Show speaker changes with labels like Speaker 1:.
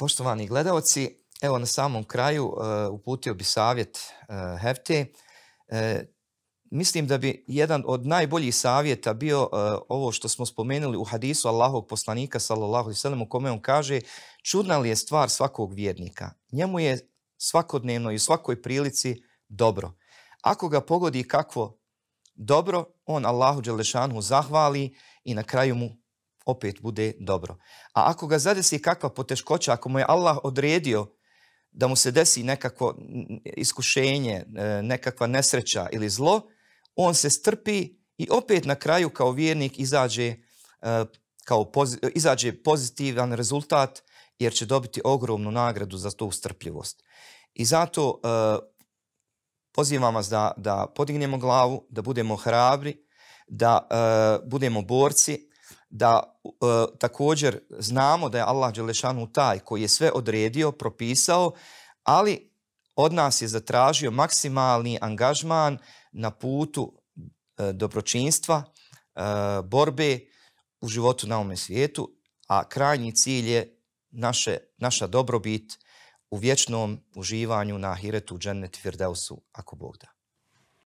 Speaker 1: Poštovani gledalci, evo na samom kraju uh, uputio bi savjet uh, e, Hefte. Uh, mislim da bi jedan od najboljih savjeta bio uh, ovo što smo spomenuli u hadisu Allahog poslanika, sallallahu alaihi sallam, u kome on kaže čudna li je stvar svakog vjernika. Njemu je svakodnevno i u svakoj prilici dobro. Ako ga pogodi kakvo dobro, on Allahu Đelešanu zahvali i na kraju mu opet bude dobro. A ako ga zadesi kakva poteškoća, ako mu je Allah odredio da mu se desi nekako iskušenje, e, nekakva nesreća ili zlo, on se strpi i opet na kraju kao vjernik izađe, e, kao poz, izađe pozitivan rezultat jer će dobiti ogromnu nagradu za tu strpljivost. I zato e, pozivam vas da, da podignemo glavu, da budemo hrabri, da budemo borci, da uh, također znamo da je Allah Đelešanu taj koji je sve odredio, propisao, ali od nas je zatražio maksimalni angažman na putu uh, dobročinstva, uh, borbe u životu na ovome svijetu, a krajnji cilj je naše, naša dobrobit u vječnom uživanju na Hiretu, Džennet, Firdausu, ako Bog da.